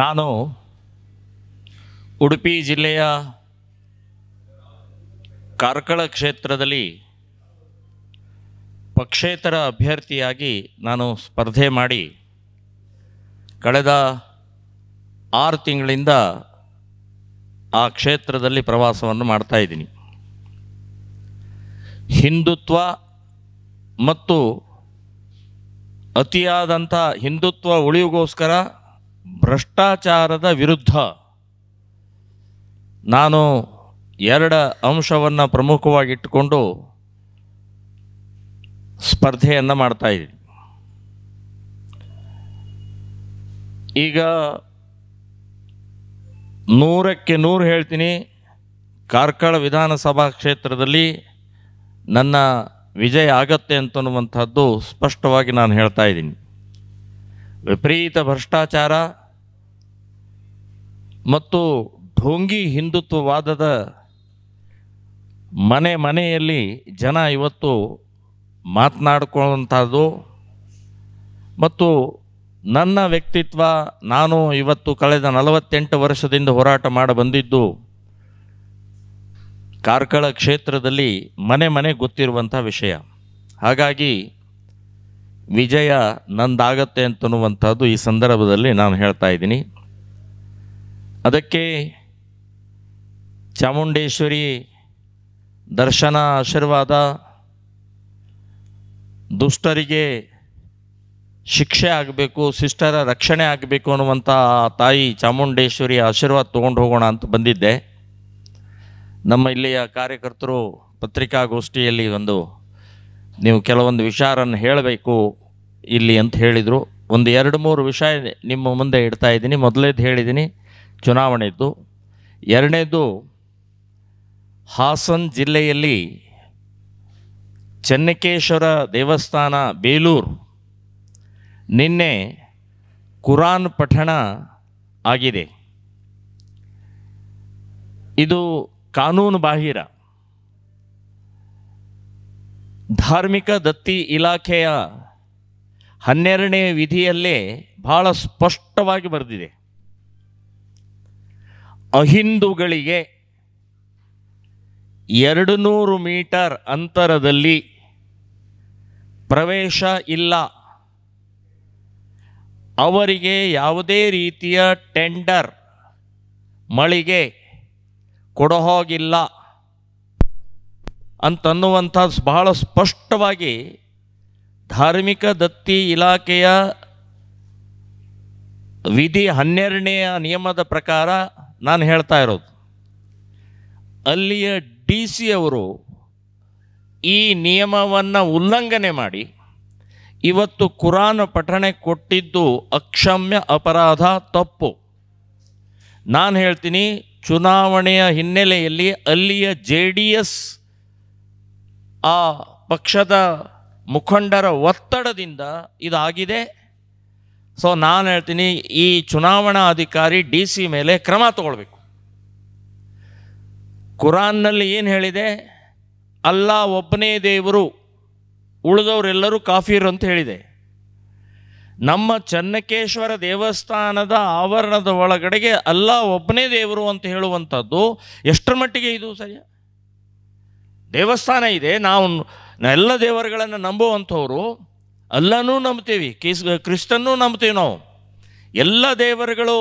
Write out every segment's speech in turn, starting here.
ನಾನು ಉಡುಪಿ ಜಿಲ್ಲೆಯ ಕಾರ್ಕಳ ಕ್ಷೇತ್ರದಲ್ಲಿ ಪಕ್ಷೇತರ ಅಭ್ಯರ್ಥಿಯಾಗಿ ನಾನು ಸ್ಪರ್ಧೆ ಮಾಡಿ ಕಳೆದ ಆರು ತಿಂಗಳಿಂದ ಆ ಕ್ಷೇತ್ರದಲ್ಲಿ ಪ್ರವಾಸವನ್ನು ಮಾಡ್ತಾ ಇದ್ದೀನಿ ಹಿಂದುತ್ವ ಮತ್ತು ಅತಿಯಾದಂಥ ಹಿಂದುತ್ವ ಉಳಿವಿಗೋಸ್ಕರ ಭ್ರಷ್ಟಾಚಾರದ ವಿರುದ್ಧ ನಾನು ಎರಡ ಅಂಶವನ್ನು ಪ್ರಮುಖವಾಗಿಟ್ಟುಕೊಂಡು ಸ್ಪರ್ಧೆಯನ್ನು ಮಾಡ್ತಾ ಇದ್ದೀನಿ ಈಗ ನೂರಕ್ಕೆ ನೂರು ಹೇಳ್ತೀನಿ ಕಾರ್ಕಳ ವಿಧಾನಸಭಾ ಕ್ಷೇತ್ರದಲ್ಲಿ ನನ್ನ ವಿಜಯ ಆಗತ್ತೆ ಅಂತನ್ನುವಂಥದ್ದು ಸ್ಪಷ್ಟವಾಗಿ ನಾನು ಹೇಳ್ತಾ ಇದ್ದೀನಿ ವಿಪರೀತ ಭ್ರಷ್ಟಾಚಾರ ಮತ್ತು ಢೋಂಗಿ ಹಿಂದುತ್ವವಾದದ ಮನೆ ಮನೆಯಲ್ಲಿ ಜನ ಇವತ್ತು ಮಾತನಾಡ್ಕೊಳ್ಳುವಂಥದ್ದು ಮತ್ತು ನನ್ನ ವ್ಯಕ್ತಿತ್ವ ನಾನು ಇವತ್ತು ಕಳೆದ ನಲವತ್ತೆಂಟು ವರ್ಷದಿಂದ ಹೋರಾಟ ಮಾಡಿ ಬಂದಿದ್ದು ಕಾರ್ಕಳ ಕ್ಷೇತ್ರದಲ್ಲಿ ಮನೆ ಮನೆ ಗೊತ್ತಿರುವಂಥ ವಿಷಯ ಹಾಗಾಗಿ ವಿಜಯ ನಂದಾಗತ್ತೆ ಅಂತನ್ನುವಂಥದ್ದು ಈ ಸಂದರ್ಭದಲ್ಲಿ ನಾನು ಹೇಳ್ತಾ ಇದ್ದೀನಿ ಅದಕ್ಕೆ ಚಾಮುಂಡೇಶ್ವರಿ ದರ್ಶನ ಆಶೀರ್ವಾದ ದುಷ್ಟರಿಗೆ ಶಿಕ್ಷೆ ಆಗಬೇಕು ಸಿಸ್ಟರ ರಕ್ಷಣೆ ಆಗಬೇಕು ಅನ್ನುವಂಥ ತಾಯಿ ಚಾಮುಂಡೇಶ್ವರಿ ಆಶೀರ್ವಾದ ತೊಗೊಂಡು ಹೋಗೋಣ ಅಂತ ಬಂದಿದ್ದೆ ನಮ್ಮ ಇಲ್ಲಿಯ ಕಾರ್ಯಕರ್ತರು ಪತ್ರಿಕಾಗೋಷ್ಠಿಯಲ್ಲಿ ಒಂದು ನೀವು ಕೆಲವೊಂದು ವಿಚಾರನ್ನು ಹೇಳಬೇಕು ಇಲ್ಲಿ ಅಂತ ಹೇಳಿದರು ಒಂದು ಎರಡು ಮೂರು ವಿಷಯ ನಿಮ್ಮ ಮುಂದೆ ಇಡ್ತಾ ಇದ್ದೀನಿ ಮೊದಲೇದು ಹೇಳಿದ್ದೀನಿ ಚುನಾವಣೆ ಎರಡನೇದು ಹಾಸನ್ ಜಿಲ್ಲೆಯಲ್ಲಿ ಚೆನ್ನಕೇಶ್ವರ ದೇವಸ್ಥಾನ ಬೇಲೂರು ನಿನ್ನೆ ಕುರಾನ್ ಪಠಣ ಆಗಿದೆ ಇದು ಕಾನೂನು ಬಾಹಿರ ಧಾರ್ಮಿಕ ದತ್ತಿ ಇಲಾಖೆಯ ಹನ್ನೆರಡನೇ ವಿಧಿಯಲ್ಲೇ ಭಾಳ ಸ್ಪಷ್ಟವಾಗಿ ಬರೆದಿದೆ ಅಹಿಂದುಗಳಿಗೆ ಎರಡು ನೂರು ಮೀಟರ್ ಅಂತರದಲ್ಲಿ ಪ್ರವೇಶ ಇಲ್ಲ ಅವರಿಗೆ ಯಾವುದೇ ರೀತಿಯ ಟೆಂಡರ್ ಮಳಿಗೆ ಕೊಡಹೋಗಿಲ್ಲ ಅಂತ ಅಂತನ್ನುವಂಥ ಬಹಳ ಸ್ಪಷ್ಟವಾಗಿ ಧಾರ್ಮಿಕ ದತ್ತಿ ಇಲಾಖೆಯ ವಿಧಿ ಹನ್ನೆರಡನೆಯ ನಿಯಮದ ಪ್ರಕಾರ ನಾನು ಹೇಳ್ತಾ ಇರೋದು ಅಲ್ಲಿಯ ಡಿ ಸಿ ಅವರು ಈ ನಿಯಮವನ್ನು ಉಲ್ಲಂಘನೆ ಮಾಡಿ ಇವತ್ತು ಕುರಾನ್ ಪಠಣೆ ಕೊಟ್ಟಿದ್ದು ಅಕ್ಷಮ್ಯ ಅಪರಾಧ ತಪ್ಪು ನಾನು ಹೇಳ್ತೀನಿ ಚುನಾವಣೆಯ ಹಿನ್ನೆಲೆಯಲ್ಲಿ ಅಲ್ಲಿಯ ಜೆ ಡಿ ಎಸ್ ಆ ಪಕ್ಷದ ಮುಖಂಡರ ಒತ್ತಡದಿಂದ ಇದಾಗಿದೆ ಸೊ ನಾನು ಹೇಳ್ತೀನಿ ಈ ಚುನಾವಣಾ ಅಧಿಕಾರಿ ಡಿ ಸಿ ಮೇಲೆ ಕ್ರಮ ತಗೊಳ್ಬೇಕು ಕುರಾನ್ನಲ್ಲಿ ಏನು ಹೇಳಿದೆ ಅಲ್ಲ ಒಬ್ಬನೇ ದೇವರು ಉಳಿದವರೆಲ್ಲರೂ ಕಾಫೀರು ಅಂತ ಹೇಳಿದೆ ನಮ್ಮ ಚನ್ನಕೇಶ್ವರ ದೇವಸ್ಥಾನದ ಆವರಣದ ಒಳಗಡೆಗೆ ಅಲ್ಲ ಒಬ್ಬನೇ ದೇವರು ಅಂತ ಹೇಳುವಂಥದ್ದು ಎಷ್ಟರ ಮಟ್ಟಿಗೆ ಇದು ಸರಿಯ ದೇವಸ್ಥಾನ ಇದೆ ನಾವು ಎಲ್ಲ ದೇವರುಗಳನ್ನು ನಂಬುವಂಥವ್ರು ಅಲ್ಲನೂ ನಂಬ್ತೀವಿ ಕೇಸ್ ಕ್ರಿಸ್ತನ್ನೂ ನಂಬ್ತೀವಿ ನಾವು ಎಲ್ಲ ದೇವರುಗಳು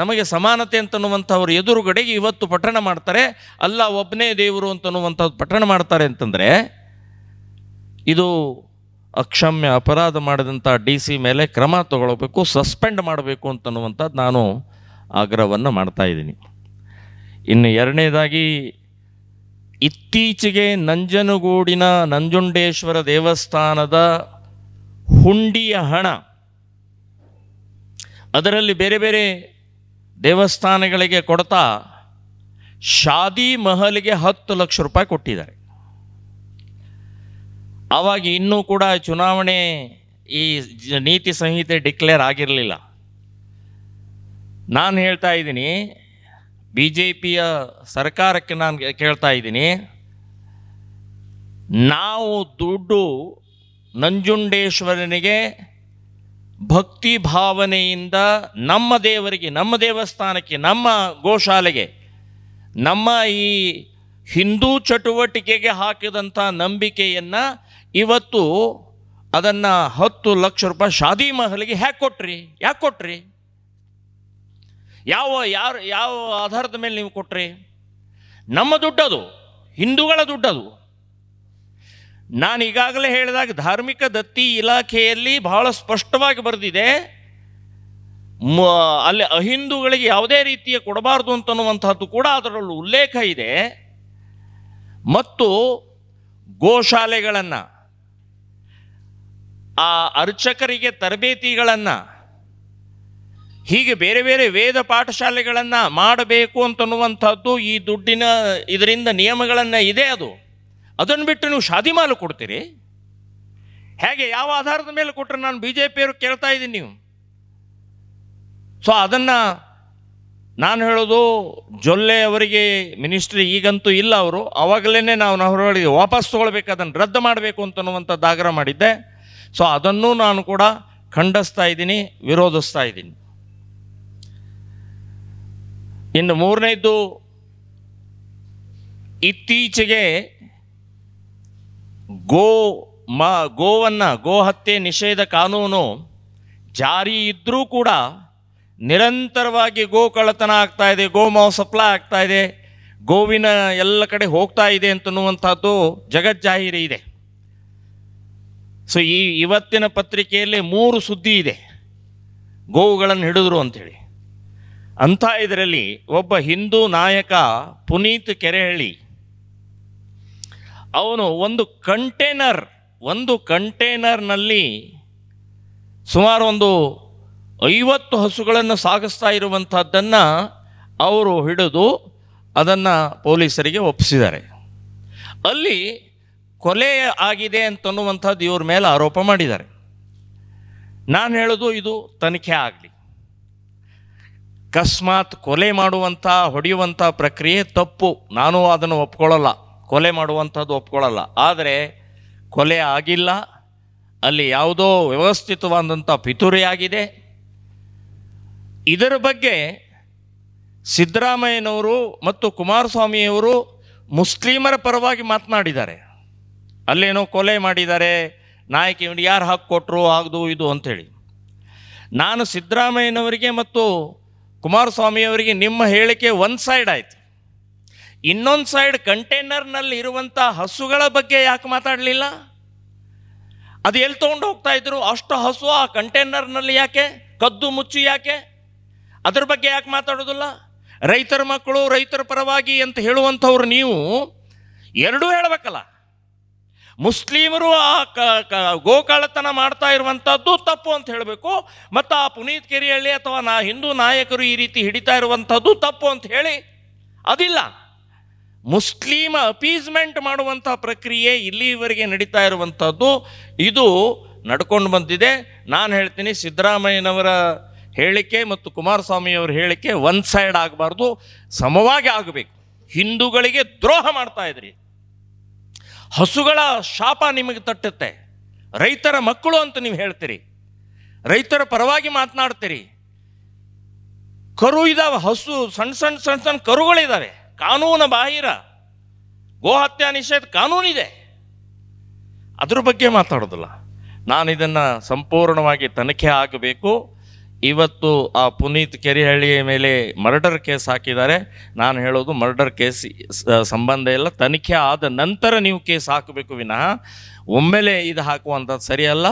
ನಮಗೆ ಸಮಾನತೆ ಅಂತನ್ನುವಂಥವ್ರ ಎದುರುಗಡೆಗೆ ಇವತ್ತು ಪಠಣ ಮಾಡ್ತಾರೆ ಅಲ್ಲ ಒಬ್ಬನೇ ದೇವರು ಅಂತನ್ನುವಂಥದ್ದು ಪಠಣ ಮಾಡ್ತಾರೆ ಅಂತಂದರೆ ಇದು ಅಕ್ಷಮ್ಯ ಅಪರಾಧ ಮಾಡಿದಂಥ ಡಿ ಸಿ ಮೇಲೆ ಕ್ರಮ ತಗೊಳ್ಬೇಕು ಸಸ್ಪೆಂಡ್ ಮಾಡಬೇಕು ಅಂತನ್ನುವಂಥದ್ದು ನಾನು ಆಗ್ರಹವನ್ನು ಮಾಡ್ತಾ ಇದ್ದೀನಿ ಇನ್ನು ಎರಡನೇದಾಗಿ ಇತ್ತೀಚೆಗೆ ನಂಜನಗೂಡಿನ ನಂಜುಂಡೇಶ್ವರ ದೇವಸ್ಥಾನದ ಹುಂಡಿಯ ಹಣ ಅದರಲ್ಲಿ ಬೇರೆ ಬೇರೆ ದೇವಸ್ಥಾನಗಳಿಗೆ ಕೊಡ್ತಾ ಶಾದಿ ಮಹಲಿಗೆ ಹತ್ತು ಲಕ್ಷ ರೂಪಾಯಿ ಕೊಟ್ಟಿದ್ದಾರೆ ಆವಾಗ ಇನ್ನೂ ಕೂಡ ಚುನಾವಣೆ ಈ ನೀತಿ ಸಂಹಿತೆ ಡಿಕ್ಲೇರ್ ಆಗಿರಲಿಲ್ಲ ನಾನು ಹೇಳ್ತಾ ಇದ್ದೀನಿ ಬಿ ಜೆ ಪಿಯ ಸರ್ಕಾರಕ್ಕೆ ನಾನು ಕೇಳ್ತಾ ಇದ್ದೀನಿ ನಾವು ದುಡ್ಡು ನಂಜುಂಡೇಶ್ವರನಿಗೆ ಭಕ್ತಿ ಭಾವನೆಯಿಂದ ನಮ್ಮ ದೇವರಿಗೆ ನಮ್ಮ ದೇವಸ್ಥಾನಕ್ಕೆ ನಮ್ಮ ಗೋಶಾಲೆಗೆ ನಮ್ಮ ಈ ಹಿಂದೂ ಚಟುವಟಿಕೆಗೆ ಹಾಕಿದಂಥ ನಂಬಿಕೆಯನ್ನು ಇವತ್ತು ಅದನ್ನು ಹತ್ತು ಲಕ್ಷ ರೂಪಾಯಿ ಶಾದಿ ಮಹಲಿಗೆ ಹ್ಯಾಕ್ ಕೊಟ್ರಿ ಯಾಕೆ ಕೊಟ್ರಿ ಯಾವ ಯಾರು ಯಾವ ಆಧಾರದ ಮೇಲೆ ನೀವು ಕೊಟ್ರಿ ನಮ್ಮ ದುಡ್ಡದು ಹಿಂದೂಗಳ ದುಡ್ಡದು ನಾನು ಈಗಾಗಲೇ ಹೇಳಿದಾಗ ಧಾರ್ಮಿಕ ದತ್ತಿ ಇಲಾಖೆಯಲ್ಲಿ ಬಹಳ ಸ್ಪಷ್ಟವಾಗಿ ಬರೆದಿದೆ ಅಲ್ಲಿ ಅಹಿಂದುಗಳಿಗೆ ಯಾವುದೇ ರೀತಿಯ ಕೊಡಬಾರ್ದು ಅಂತನ್ನುವಂಥದ್ದು ಕೂಡ ಅದರಲ್ಲೂ ಉಲ್ಲೇಖ ಇದೆ ಮತ್ತು ಗೋಶಾಲೆಗಳನ್ನು ಆ ಅರ್ಚಕರಿಗೆ ತರಬೇತಿಗಳನ್ನು ಹೀಗೆ ಬೇರೆ ಬೇರೆ ವೇದ ಪಾಠಶಾಲೆಗಳನ್ನು ಮಾಡಬೇಕು ಅಂತನ್ನುವಂಥದ್ದು ಈ ದುಡ್ಡಿನ ಇದರಿಂದ ನಿಯಮಗಳನ್ನು ಇದೆ ಅದು ಅದನ್ನು ಬಿಟ್ಟು ನೀವು ಶಾದಿ ಮಾಲು ಕೊಡ್ತೀರಿ ಹೇಗೆ ಯಾವ ಆಧಾರದ ಮೇಲೆ ಕೊಟ್ಟರೆ ನಾನು ಬಿ ಜೆ ಪಿಯವರು ಕೇಳ್ತಾ ಇದ್ದೀನಿ ನೀವು ಸೊ ಅದನ್ನು ನಾನು ಹೇಳೋದು ಜೊಲ್ಲೆ ಅವರಿಗೆ ಮಿನಿಸ್ಟ್ರಿ ಈಗಂತೂ ಇಲ್ಲ ಅವರು ಆವಾಗಲೇ ನಾವು ಅವರೊಳಗೆ ವಾಪಸ್ ತೊಗೊಳ್ಬೇಕು ಅದನ್ನು ರದ್ದು ಮಾಡಬೇಕು ಅಂತನ್ನುವಂಥದ್ದು ಆಗ್ರಹ ಮಾಡಿದ್ದೆ ಸೊ ಅದನ್ನು ನಾನು ಕೂಡ ಖಂಡಿಸ್ತಾ ಇದ್ದೀನಿ ವಿರೋಧಿಸ್ತಾ ಇದ್ದೀನಿ ಇನ್ನು ಮೂರನೇದು ಇತ್ತೀಚೆಗೆ ಗೋ ಮಾ ಗೋವನ್ನು ಗೋಹತ್ಯೆ ನಿಷೇಧ ಕಾನೂನು ಜಾರಿ ಇದ್ದರೂ ಕೂಡ ನಿರಂತರವಾಗಿ ಗೋ ಕಳ್ಳತನ ಆಗ್ತಾ ಇದೆ ಮಾವು ಸಪ್ಲೈ ಆಗ್ತಾ ಇದೆ ಗೋವಿನ ಎಲ್ಲ ಕಡೆ ಹೋಗ್ತಾ ಇದೆ ಅಂತನ್ನುವಂಥದ್ದು ಜಗಜ್ಜಾಹೀರಿ ಇದೆ ಸೊ ಈ ಇವತ್ತಿನ ಪತ್ರಿಕೆಯಲ್ಲಿ ಮೂರು ಸುದ್ದಿ ಇದೆ ಗೋವುಗಳನ್ನು ಹಿಡಿದ್ರು ಅಂಥೇಳಿ ಅಂಥ ಇದರಲ್ಲಿ ಒಬ್ಬ ಹಿಂದೂ ನಾಯಕ ಪುನೀತ್ ಕೆರೆಹಳ್ಳಿ ಅವನು ಒಂದು ಕಂಟೇನರ್ ಒಂದು ಕಂಟೇನರ್ನಲ್ಲಿ ಸುಮಾರು ಒಂದು ಐವತ್ತು ಹಸುಗಳನ್ನು ಸಾಗಿಸ್ತಾ ಇರುವಂಥದ್ದನ್ನು ಅವರು ಹಿಡಿದು ಅದನ್ನು ಪೊಲೀಸರಿಗೆ ಒಪ್ಪಿಸಿದ್ದಾರೆ ಅಲ್ಲಿ ಕೊಲೆ ಆಗಿದೆ ಅಂತನ್ನುವಂಥದ್ದು ಇವ್ರ ಮೇಲೆ ಆರೋಪ ಮಾಡಿದ್ದಾರೆ ನಾನು ಹೇಳೋದು ಇದು ತನಿಖೆ ಆಗಲಿ ಅಕಸ್ಮಾತ್ ಕೊಲೆ ಮಾಡುವಂಥ ಹೊಡೆಯುವಂಥ ಪ್ರಕ್ರಿಯೆ ತಪ್ಪು ನಾನು ಅದನ್ನು ಒಪ್ಕೊಳ್ಳಲ್ಲ ಕೊಲೆ ಮಾಡುವಂಥದ್ದು ಒಪ್ಕೊಳ್ಳಲ್ಲ ಆದರೆ ಕೊಲೆ ಆಗಿಲ್ಲ ಅಲ್ಲಿ ಯಾವುದೋ ವ್ಯವಸ್ಥಿತವಾದಂಥ ಪಿತೂರಿಯಾಗಿದೆ ಇದರ ಬಗ್ಗೆ ಸಿದ್ದರಾಮಯ್ಯನವರು ಮತ್ತು ಕುಮಾರಸ್ವಾಮಿಯವರು ಮುಸ್ಲಿಮರ ಪರವಾಗಿ ಮಾತನಾಡಿದ್ದಾರೆ ಅಲ್ಲೇನೋ ಕೊಲೆ ಮಾಡಿದ್ದಾರೆ ನಾಯಕಿ ಯಾರು ಯಾರು ಹಾಕಿಕೊಟ್ರು ಆಗದು ಇದು ಅಂಥೇಳಿ ನಾನು ಸಿದ್ದರಾಮಯ್ಯನವರಿಗೆ ಮತ್ತು ಕುಮಾರಸ್ವಾಮಿಯವರಿಗೆ ನಿಮ್ಮ ಹೇಳಿಕೆ ಒನ್ ಸೈಡ್ ಆಯಿತು ಇನ್ನೊಂದು ಸೈಡ್ ಕಂಟೈನರ್ನಲ್ಲಿ ಇರುವಂಥ ಹಸುಗಳ ಬಗ್ಗೆ ಯಾಕೆ ಮಾತಾಡಲಿಲ್ಲ ಅದು ಎಲ್ಲಿ ತೊಗೊಂಡು ಹೋಗ್ತಾ ಇದ್ರು ಅಷ್ಟು ಹಸು ಆ ಕಂಟೈನರ್ನಲ್ಲಿ ಯಾಕೆ ಕದ್ದು ಮುಚ್ಚು ಯಾಕೆ ಅದ್ರ ಬಗ್ಗೆ ಯಾಕೆ ಮಾತಾಡೋದಿಲ್ಲ ರೈತರ ಮಕ್ಕಳು ರೈತರ ಪರವಾಗಿ ಅಂತ ಹೇಳುವಂಥವ್ರು ನೀವು ಎರಡೂ ಹೇಳಬೇಕಲ್ಲ ಮುಸ್ಲಿಮರು ಆ ಕ ಗೋಕಾಳತನ ಮಾಡ್ತಾ ಇರುವಂಥದ್ದು ತಪ್ಪು ಅಂತ ಹೇಳಬೇಕು ಮತ್ತು ಆ ಪುನೀತ್ ಕೆರಿಹಳ್ಳಿ ಅಥವಾ ನಾ ಹಿಂದೂ ನಾಯಕರು ಈ ರೀತಿ ಹಿಡಿತಾ ಇರುವಂಥದ್ದು ತಪ್ಪು ಅಂತ ಹೇಳಿ ಅದಿಲ್ಲ ಮುಸ್ಲಿಮ ಅಪೀಸ್ಮೆಂಟ್ ಮಾಡುವಂತಹ ಪ್ರಕ್ರಿಯೆ ಇಲ್ಲಿವರೆಗೆ ನಡೀತಾ ಇರುವಂಥದ್ದು ಇದು ನಡ್ಕೊಂಡು ಬಂದಿದೆ ನಾನು ಹೇಳ್ತೀನಿ ಸಿದ್ದರಾಮಯ್ಯನವರ ಹೇಳಿಕೆ ಮತ್ತು ಕುಮಾರಸ್ವಾಮಿಯವರ ಹೇಳಿಕೆ ಒನ್ ಸೈಡ್ ಆಗಬಾರ್ದು ಸಮವಾಗಿ ಆಗಬೇಕು ಹಿಂದೂಗಳಿಗೆ ದ್ರೋಹ ಮಾಡ್ತಾ ಇದ್ರಿ ಹಸುಗಳ ಶಾಪ ನಿಮಗೆ ತಟ್ಟುತ್ತೆ ರೈತರ ಮಕ್ಕಳು ಅಂತ ನೀವು ಹೇಳ್ತೀರಿ ರೈತರ ಪರವಾಗಿ ಮಾತನಾಡ್ತೀರಿ ಕರು ಇದ್ದಾವೆ ಹಸು ಸಣ್ಣ ಸಣ್ಣ ಸಣ್ಣ ಸಣ್ಣ ಕರುಗಳಿದ್ದಾವೆ ಕಾನೂನು ಬಾಹಿರ ಗೋ ಹತ್ಯಾ ನಿಷೇಧ ಕಾನೂನಿದೆ ಅದ್ರ ಬಗ್ಗೆ ಮಾತಾಡೋದಿಲ್ಲ ನಾನು ಇದನ್ನು ಸಂಪೂರ್ಣವಾಗಿ ತನಿಖೆ ಆಗಬೇಕು ಇವತ್ತು ಆ ಪುನೀತ್ ಕೆರಿಹಳ್ಳಿಯ ಮೇಲೆ ಮರ್ಡರ್ ಕೇಸ್ ಹಾಕಿದ್ದಾರೆ ನಾನು ಹೇಳೋದು ಮರ್ಡರ್ ಕೇಸ್ ಸಂಬಂಧ ಇಲ್ಲ ತನಿಖೆ ಆದ ನಂತರ ನೀವು ಕೇಸ್ ಹಾಕಬೇಕು ವಿನಃ ಒಮ್ಮೆಲೆ ಇದು ಹಾಕುವಂಥದ್ದು ಸರಿಯಲ್ಲ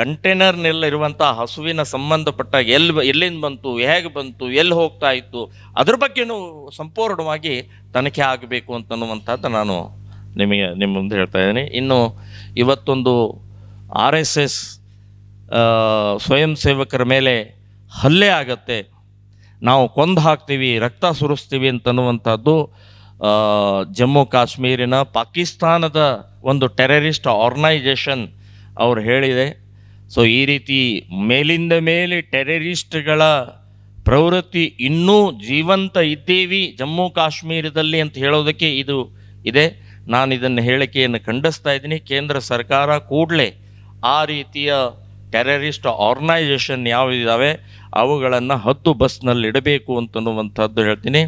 ಕಂಟೇನರ್ನಲ್ಲಿರುವಂಥ ಹಸುವಿನ ಸಂಬಂಧಪಟ್ಟ ಎಲ್ಲಿ ಎಲ್ಲಿಂದ ಬಂತು ಹೇಗೆ ಬಂತು ಎಲ್ಲಿ ಹೋಗ್ತಾ ಇತ್ತು ಅದ್ರ ಬಗ್ಗೆನೂ ಸಂಪೂರ್ಣವಾಗಿ ತನಿಖೆ ಆಗಬೇಕು ಅಂತನ್ನುವಂಥದ್ದು ನಾನು ನಿಮಗೆ ನಿಮ್ಮ ಮುಂದೆ ಹೇಳ್ತಾ ಇದ್ದೀನಿ ಇನ್ನು ಇವತ್ತೊಂದು ಆರ್ ಎಸ್ ಎಸ್ ಸ್ವಯಂ ಸೇವಕರ ಮೇಲೆ ಹಲ್ಲೆ ಆಗತ್ತೆ ನಾವು ಕೊಂದು ಹಾಕ್ತೀವಿ ರಕ್ತ ಸುರಿಸ್ತೀವಿ ಅಂತನ್ನುವಂಥದ್ದು ಜಮ್ಮು ಕಾಶ್ಮೀರಿನ ಪಾಕಿಸ್ತಾನದ ಒಂದು ಟೆರರಿಸ್ಟ್ ಆರ್ಗನೈಜೇಷನ್ ಅವ್ರು ಹೇಳಿದೆ ಸೊ ಈ ರೀತಿ ಮೇಲಿಂದ ಮೇಲೆ ಟೆರರಿಸ್ಟ್ಗಳ ಪ್ರವೃತ್ತಿ ಇನ್ನೂ ಜೀವಂತ ಇದ್ದೀವಿ ಜಮ್ಮು ಕಾಶ್ಮೀರದಲ್ಲಿ ಅಂತ ಹೇಳೋದಕ್ಕೆ ಇದು ಇದೆ ನಾನು ಇದನ್ನು ಹೇಳಿಕೆಯನ್ನು ಖಂಡಿಸ್ತಾ ಇದ್ದೀನಿ ಕೇಂದ್ರ ಸರ್ಕಾರ ಕೂಡಲೇ ಆ ರೀತಿಯ ಟೆರರಿಸ್ಟ್ ಆರ್ಗನೈಸೇಷನ್ ಯಾವಿದ್ದಾವೆ ಅವುಗಳನ್ನು ಹತ್ತು ಬಸ್ನಲ್ಲಿ ಇಡಬೇಕು ಅಂತನ್ನುವಂಥದ್ದು ಹೇಳ್ತೀನಿ